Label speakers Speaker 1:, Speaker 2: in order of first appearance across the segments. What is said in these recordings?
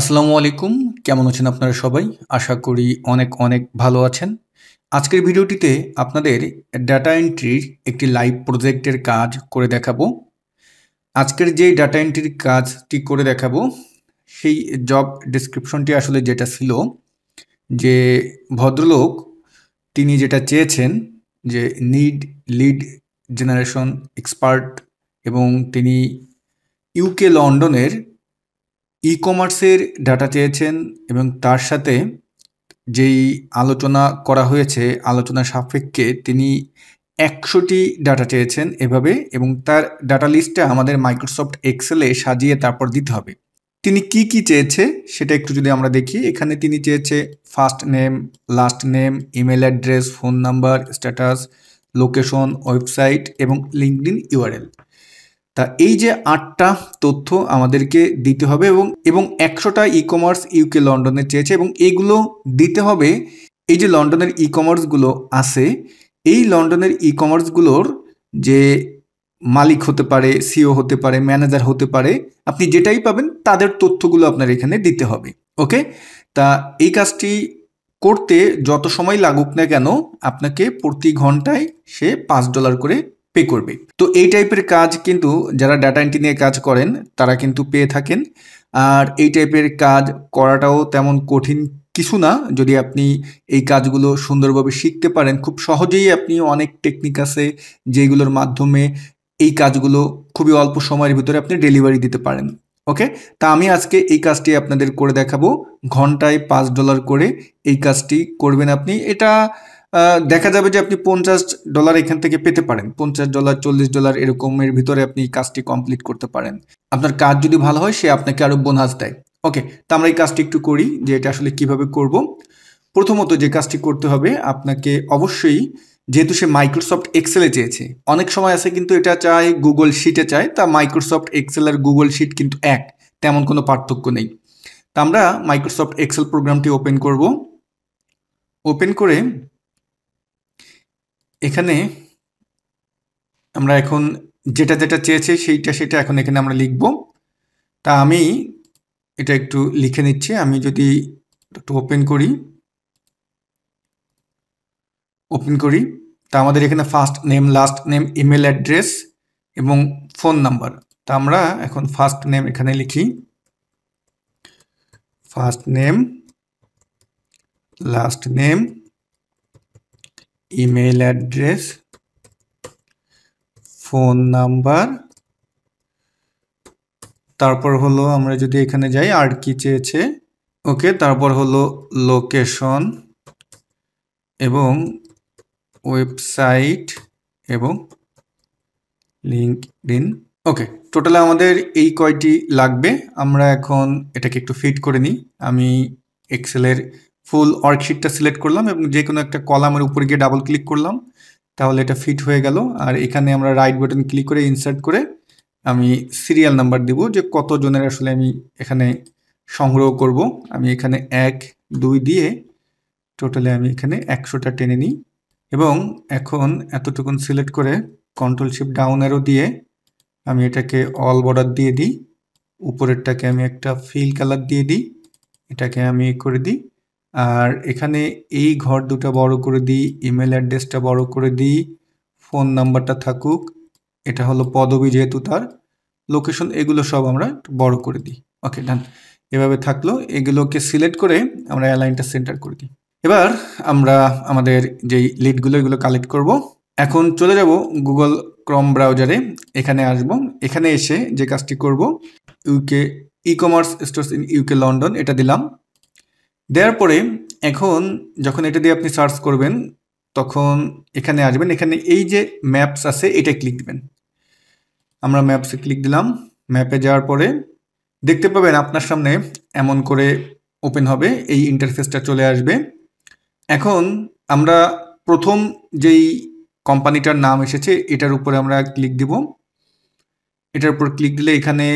Speaker 1: আসসালামু আলাইকুম কেমন আছেন আপনারা সবাই আশা করি অনেক অনেক ভালো আছেন আজকের ভিডিওটিতে আপনাদের ডাটা এন্ট্রির একটি লাইভ প্রজেক্টের কাজ করে দেখাবো আজকের যে ডাটা এন্ট্রির কাজটি করে দেখাবো সেই জব ডিসক্রিপশনটি আসলে যেটা ছিল যে ভদ্রলোক তিনি যেটা চেয়েছেন যে নিড লিড জেনারেশন এক্সপার্ট এবং তিনি ইউকে লন্ডনের ই কমার্সের ডাটা চেয়েছেন এবং তার সাথে যেই আলোচনা করা হয়েছে আলোচনা সাপেক্ষে তিনি একশোটি ডাটা চেয়েছেন এভাবে এবং তার ডাটা লিস্টটা আমাদের মাইক্রোসফট এক্সেলে সাজিয়ে তারপর দিতে হবে তিনি কি কি চেয়েছে সেটা একটু যদি আমরা দেখি এখানে তিনি চেয়েছে first name last name email address phone number status location website এবং লিঙ্কড ইন ইউআরএল তা এই যে আটটা তথ্য আমাদেরকে দিতে হবে এবং এবং একশোটা ই কমার্স ইউকে লন্ডনে চেয়েছে এবং এগুলো দিতে হবে এই যে লন্ডনের ই কমার্সগুলো আছে এই লন্ডনের ই কমার্সগুলোর যে মালিক হতে পারে সিও e হতে পারে ম্যানেজার হতে পারে আপনি যেটাই পাবেন তাদের তথ্যগুলো আপনার এখানে দিতে হবে ওকে তা এই কাজটি করতে যত সময় লাগুক না কেন আপনাকে প্রতি ঘন্টায় সে পাঁচ ডলার করে পে করবে তো এই টাইপের কাজ কিন্তু যারা ডাটা এন্ট্রি নিয়ে কাজ করেন তারা কিন্তু পেয়ে থাকেন আর এই টাইপের কাজ করাটাও তেমন কঠিন কিছু না যদি আপনি এই কাজগুলো সুন্দরভাবে শিখতে পারেন খুব সহজেই আপনি অনেক টেকনিক আছে যেগুলোর মাধ্যমে এই কাজগুলো খুবই অল্প সময়ের ভিতরে আপনি ডেলিভারি দিতে পারেন ওকে তা আমি আজকে এই কাজটি আপনাদের করে দেখাবো ঘন্টায় পাঁচ ডলার করে এই কাজটি করবেন আপনি এটা দেখা যাবে যে আপনি পঞ্চাশ ডলার এখান থেকে পেতে পারেন পঞ্চাশ ডলার চল্লিশ ডলার এরকমের ভিতরে আপনি কাজটি কমপ্লিট করতে পারেন আপনার কাজ যদি ভালো হয় সে আপনাকে আরও বোনাস দেয় ওকে তা আমরা এই কাজটি একটু করি যে এটা আসলে কিভাবে করব প্রথমত যে কাজটি করতে হবে আপনাকে অবশ্যই যেহেতু সে মাইক্রোসফট এক্সেলে চেয়েছে অনেক সময় আছে কিন্তু এটা চায় গুগল শিটে চায় তা মাইক্রোসফট এক্সেল আর গুগল শিট কিন্তু এক তেমন কোনো পার্থক্য নেই তা আমরা মাইক্রোসফট এক্সেল প্রোগ্রামটি ওপেন করব ওপেন করে এখানে আমরা এখন যেটা যেটা চেয়েছে সেইটা সেটা এখন এখানে আমরা লিখব তা আমি এটা একটু লিখে নিচ্ছি আমি যদি একটু ওপেন করি ওপেন করি তা আমাদের এখানে first name last name email address এবং ফোন নাম্বার তা আমরা এখন ফার্স্ট নেম এখানে লিখি first name last name email address phone number তারপর হলো আমরা যদি এখানে যাই আর কি চেয়েছে ওকে তারপর হলো লোকেশন এবং ওয়েবসাইট এবং লিঙ্ক ইন ওকে টোটাল আমাদের এই কয়টি লাগবে আমরা এখন এটাকে একটু ফিট করে নিই আমি এক্সেলের ফুল অর্কশিটটা সিলেক্ট করলাম এবং যে কোনো একটা কলামের উপরে গিয়ে ডাবল ক্লিক করলাম তাহলে এটা ফিট হয়ে গেল আর এখানে আমরা রাইট বাটন ক্লিক করে ইনসার্ট করে আমি সিরিয়াল নাম্বার দিব যে কতজনের আসলে আমি এখানে সংগ্রহ করব আমি এখানে এক দুই দিয়ে টোটালে আমি এখানে একশোটা টেনে নিই এবং এখন এতটুকুন সিলেক্ট করে কন্ট্রোল শিপ ডাউন এরও দিয়ে আমি এটাকে অল বর্ডার দিয়ে দিই উপরেরটাকে আমি একটা ফিল কালার দিয়ে দিই এটাকে আমি করে দিই আর এখানে এই ঘর দুটো বড় করে দিই ইমেল অ্যাড্রেসটা বড় করে দিই ফোন নাম্বারটা থাকুক এটা হলো পদবী যেহেতু তার লোকেশন এগুলো সব আমরা বড় করে দিই ওকে ডান এভাবে থাকলো এগুলোকে সিলেক্ট করে আমরা অ্যালাইনটা সেন্টার করে দিই এবার আমরা আমাদের যেই লিডগুলো এগুলো কালেক্ট করব এখন চলে যাব গুগল ক্রম ব্রাউজারে এখানে আসব এখানে এসে যে কাজটি করব UK e commerce stores in UK London এটা দিলাম দেওয়ার পরে এখন যখন এটা দিয়ে আপনি সার্চ করবেন তখন এখানে আসবেন এখানে এই যে ম্যাপস আছে এটা ক্লিক দিবেন আমরা ম্যাপসে ক্লিক দিলাম ম্যাপে যাওয়ার পরে দেখতে পাবেন আপনার সামনে এমন করে ওপেন হবে এই ইন্টারফেসটা চলে আসবে এখন আমরা প্রথম যেই কোম্পানিটার নাম এসেছে এটার উপরে আমরা ক্লিক দিব এটার উপর ক্লিক দিলে এখানে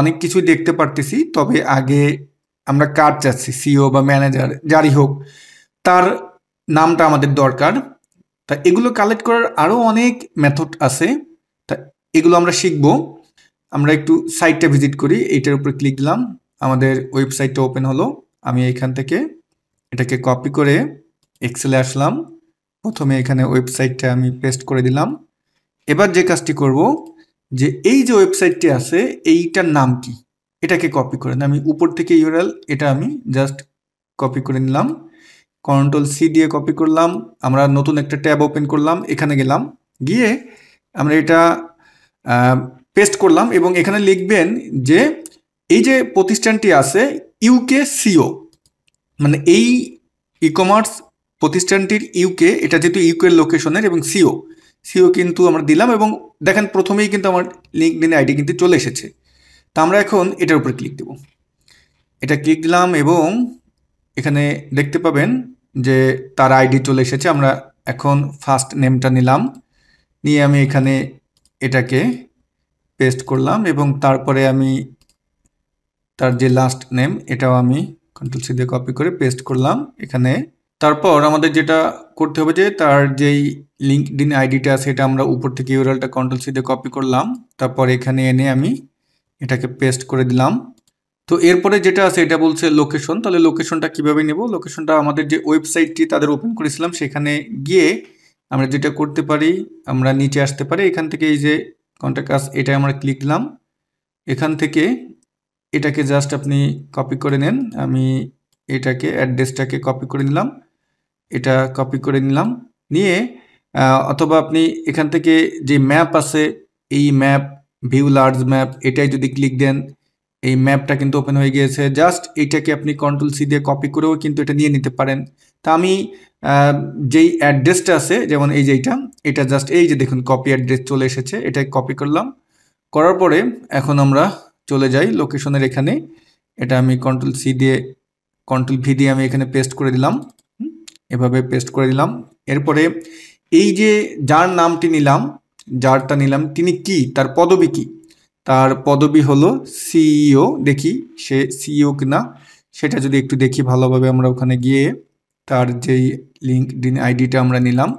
Speaker 1: অনেক কিছুই দেখতে পারতেছি তবে আগে আমরা কার চাচ্ছি সিও e বা ম্যানেজার যারই হোক তার নামটা আমাদের দরকার তা এগুলো কালেক্ট করার আরও অনেক মেথড আছে তা এগুলো আমরা শিখব আমরা একটু সাইটটা ভিজিট করি এইটার উপর ক্লিক দিলাম আমাদের ওয়েবসাইটটা ওপেন হলো আমি এখান থেকে এটাকে কপি করে এক্সেলে আসলাম প্রথমে এখানে ওয়েবসাইটটা আমি পেস্ট করে দিলাম এবার যে কাজটি করব যে এই যে ওয়েবসাইটটি আছে এইটার নাম কি এটাকে কপি করে আমি উপর থেকে ইউরএল এটা আমি জাস্ট কপি করে নিলাম কন্ট্রোল সি দিয়ে কপি করলাম আমরা নতুন একটা ট্যাব ওপেন করলাম এখানে গেলাম গিয়ে আমরা এটা পেস্ট করলাম এবং এখানে লিখবেন যে এই যে প্রতিষ্ঠানটি আছে ইউকে সিও মানে এই ই কমার্স প্রতিষ্ঠানটির ইউকে এটা যেহেতু ইউকের লোকেশনের এবং সিও সিও কিন্তু আমরা দিলাম এবং দেখেন প্রথমেই কিন্তু আমার লিঙ্কডিন আইডি কিন্তু চলে এসেছে তা আমরা এখন এটার উপরে ক্লিক দেব এটা ক্লিক দিলাম এবং এখানে দেখতে পাবেন যে তার আইডি চলে এসেছে আমরা এখন ফার্স্ট নেমটা নিলাম নিয়ে আমি এখানে এটাকে পেস্ট করলাম এবং তারপরে আমি তার যে লাস্ট নেম এটাও আমি কন্ট্রোল সি দিয়ে কপি করে পেস্ট করলাম এখানে তারপর আমাদের যেটা করতে হবে যে তার যেই লিঙ্কড ইন আইডিটা সেটা আমরা উপর থেকে ইউরালটা কন্ট্রোল সি দিয়ে কপি করলাম তারপর এখানে এনে আমি এটাকে পেস্ট করে দিলাম তো এরপরে যেটা আছে এটা বলছে লোকেশন তাহলে লোকেশনটা কিভাবে নেব লোকেশনটা আমাদের যে ওয়েবসাইটটি তাদের ওপেন করেছিলাম সেখানে গিয়ে আমরা যেটা করতে পারি আমরা নিচে আসতে পারি এখান থেকে এই যে কন্ট্যাক্ট আস এটা আমরা ক্লিক দিলাম এখান থেকে এটাকে জাস্ট আপনি কপি করে নেন আমি এটাকে অ্যাড্রেসটাকে কপি করে নিলাম এটা কপি করে নিলাম নিয়ে অথবা আপনি এখান থেকে যে ম্যাপ আছে এই ম্যাপ ভিউ লার্জ ম্যাপ এটাই যদি ক্লিক দেন এই ম্যাপটা কিন্তু ওপেন হয়ে গিয়েছে জাস্ট এটাকে আপনি কন্ট্রোল সি দিয়ে কপি করেও কিন্তু এটা নিয়ে নিতে পারেন তা আমি যেই অ্যাড্রেসটা আছে যেমন এই এইটা এটা জাস্ট এই যে দেখুন কপি অ্যাড্রেস চলে এসেছে এটাই কপি করলাম করার পরে এখন আমরা চলে যাই লোকেশনের এখানে এটা আমি কন্ট্রোল সি দিয়ে কন্ট্রোল ভি দিয়ে আমি এখানে পেস্ট করে দিলাম এভাবে পেস্ট করে দিলাম এরপরে এই যে যার নামটি নিলাম যারটা নিলাম তিনি কি তার পদবি কি তার পদবি হলো সিইও e দেখি সে সিইও e কিনা সেটা যদি একটু দেখি ভালোভাবে আমরা ওখানে গিয়ে তার যেই দিন আইডিটা আমরা নিলাম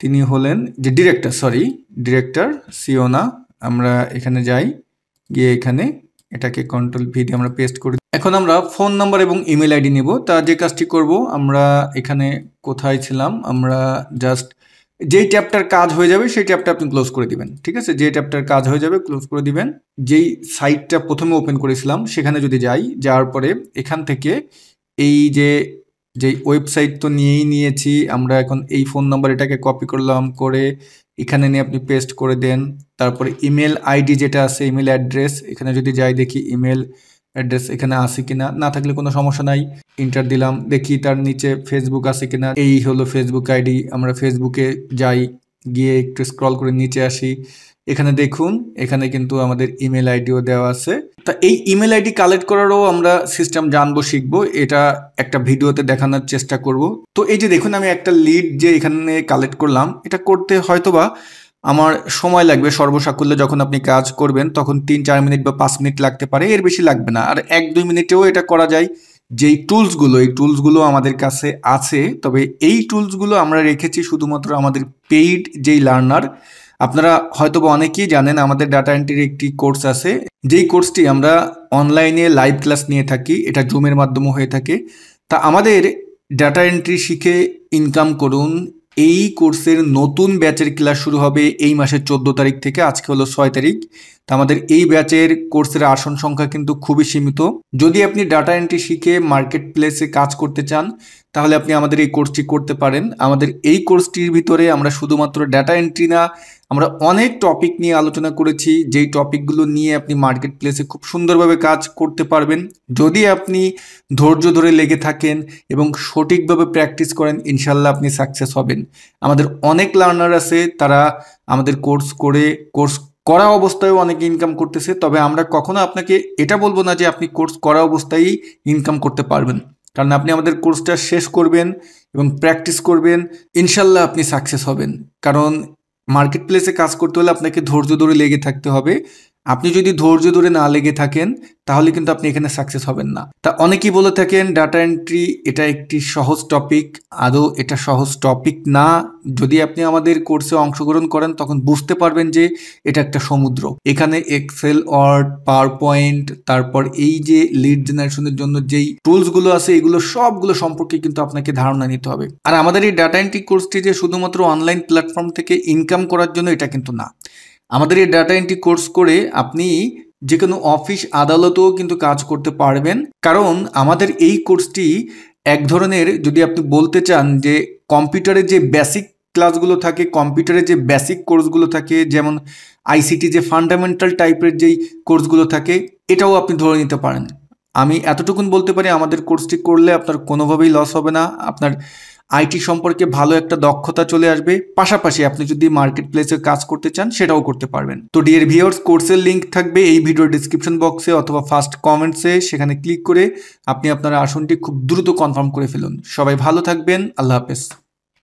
Speaker 1: তিনি হলেন যে ডিরেক্টর সরি ডিরেক্টর সিও না আমরা এখানে যাই গিয়ে এখানে এটাকে কন্ট্রোল ভি দিয়ে আমরা পেস্ট করি এখন আমরা ফোন নাম্বার এবং ইমেল আইডি নেব তা যে কাজটি করব আমরা এখানে কোথায় ছিলাম আমরা জাস্ট যেই ট্যাবটার কাজ হয়ে যাবে সেই ট্যাবটা আপনি ক্লোজ করে দিবেন ঠিক আছে যে ট্যাবটার কাজ হয়ে যাবে ক্লোজ করে দিবেন যেই সাইটটা প্রথমে ওপেন করেছিলাম সেখানে যদি যাই যাওয়ার পরে এখান থেকে এই যে যে ওয়েবসাইট তো নিয়েই নিয়েছি আমরা এখন এই ফোন নাম্বার এটাকে কপি করলাম করে এখানে নিয়ে আপনি পেস্ট করে দেন তারপরে ইমেল আইডি যেটা আছে ইমেল অ্যাড্রেস এখানে যদি যাই দেখি ইমেল অ্যাড্রেস এখানে আছে কিনা না থাকলে কোনো সমস্যা নাই ইন্টার দিলাম দেখি তার নিচে ফেসবুক আছে কিনা এই হলো ফেসবুক আইডি আমরা ফেসবুকে যাই গিয়ে একটু স্ক্রল করে নিচে আসি এখানে দেখুন এখানে কিন্তু আমাদের ইমেল আইডিও দেওয়া আছে তা এই ইমেল আইডি কালেক্ট করারও আমরা সিস্টেম জানবো শিখবো এটা একটা ভিডিওতে দেখানোর চেষ্টা করব তো এই যে দেখুন আমি একটা লিড যে এখানে কালেক্ট করলাম এটা করতে হয়তোবা আমার সময় লাগবে সর্বসাকুল্য যখন আপনি কাজ করবেন তখন তিন চার মিনিট বা পাঁচ মিনিট লাগতে পারে এর বেশি লাগবে না আর এক দুই মিনিটেও এটা করা যায় যেই টুলসগুলো এই টুলসগুলো আমাদের কাছে আছে তবে এই টুলসগুলো আমরা রেখেছি শুধুমাত্র আমাদের পেইড যেই লার্নার আপনারা হয়তোবা অনেকেই জানেন আমাদের ডাটা এন্ট্রির একটি কোর্স আছে যেই কোর্সটি আমরা অনলাইনে লাইভ ক্লাস নিয়ে থাকি এটা জুমের মাধ্যমে হয়ে থাকে তা আমাদের ডাটা এন্ট্রি শিখে ইনকাম করুন এই কোর্সের নতুন ব্যাচের ক্লাস শুরু হবে এই মাসের চোদ্দ তারিখ থেকে আজকে হলো ছয় তারিখ তা আমাদের এই ব্যাচের কোর্সের আসন সংখ্যা কিন্তু খুবই সীমিত যদি আপনি ডাটা এন্ট্রি শিখে মার্কেট প্লেসে কাজ করতে চান তাহলে আপনি আমাদের এই কোর্সটি করতে পারেন আমাদের এই কোর্সটির ভিতরে আমরা শুধুমাত্র ডাটা এন্ট্রি না আমরা অনেক টপিক নিয়ে আলোচনা করেছি যেই টপিকগুলো নিয়ে আপনি মার্কেট প্লেসে খুব সুন্দরভাবে কাজ করতে পারবেন যদি আপনি ধৈর্য ধরে লেগে থাকেন এবং সঠিকভাবে প্র্যাকটিস করেন ইনশাল্লাহ আপনি সাকসেস হবেন আমাদের অনেক লার্নার আছে তারা আমাদের কোর্স করে কোর্স করা অবস্থায় অনেকে ইনকাম করতেছে তবে আমরা কখনো আপনাকে এটা বলবো না যে আপনি কোর্স করা অবস্থায় ইনকাম করতে পারবেন কারণ আপনি আমাদের কোর্সটা শেষ করবেন এবং প্র্যাকটিস করবেন ইনশাল্লাহ আপনি সাকসেস হবেন কারণ মার্কেট প্লেসে কাজ করতে হলে আপনাকে ধৈর্য ধরে লেগে থাকতে হবে আপনি যদি ধৈর্য ধরে না লেগে থাকেন তাহলে কিন্তু আপনি এখানে সাকসেস হবেন না তা অনেকেই বলে থাকেন ডাটা এন্ট্রি এটা একটি সহজ টপিক আদৌ এটা সহজ টপিক না যদি আপনি আমাদের কোর্সে অংশগ্রহণ করেন তখন বুঝতে পারবেন যে এটা একটা সমুদ্র এখানে এক্সেল ওয়ার্ড পাওয়ার পয়েন্ট তারপর এই যে লিড জেনারেশনের জন্য যেই টুলসগুলো আছে এগুলো সবগুলো সম্পর্কে কিন্তু আপনাকে ধারণা নিতে হবে আর আমাদের এই ডাটা এন্ট্রি কোর্সটি যে শুধুমাত্র অনলাইন প্ল্যাটফর্ম থেকে ইনকাম করার জন্য এটা কিন্তু না আমাদের এই ডাটা এন্ট্রি কোর্স করে আপনি যে কোনো অফিস আদালতেও কিন্তু কাজ করতে পারবেন কারণ আমাদের এই কোর্সটি এক ধরনের যদি আপনি বলতে চান যে কম্পিউটারের যে বেসিক ক্লাসগুলো থাকে কম্পিউটারের যে বেসিক কোর্সগুলো থাকে যেমন আইসিটি যে ফান্ডামেন্টাল টাইপের যেই কোর্সগুলো থাকে এটাও আপনি ধরে নিতে পারেন আমি এতটুকুন বলতে পারি আমাদের কোর্সটি করলে আপনার কোনোভাবেই লস হবে না আপনার আইটি সম্পর্কে ভালো একটা দক্ষতা চলে আসবে পাশাপাশি আপনি যদি মার্কেট প্লেসে কাজ করতে চান সেটাও করতে পারবেন তো ডিয়ার ভিওর্স কোর্সের লিঙ্ক থাকবে এই ভিডিওর ডিসক্রিপশন বক্সে অথবা ফার্স্ট কমেন্টসে সেখানে ক্লিক করে আপনি আপনার আসনটি খুব দ্রুত কনফার্ম করে ফেলুন সবাই ভালো থাকবেন আল্লাহ হাফেজ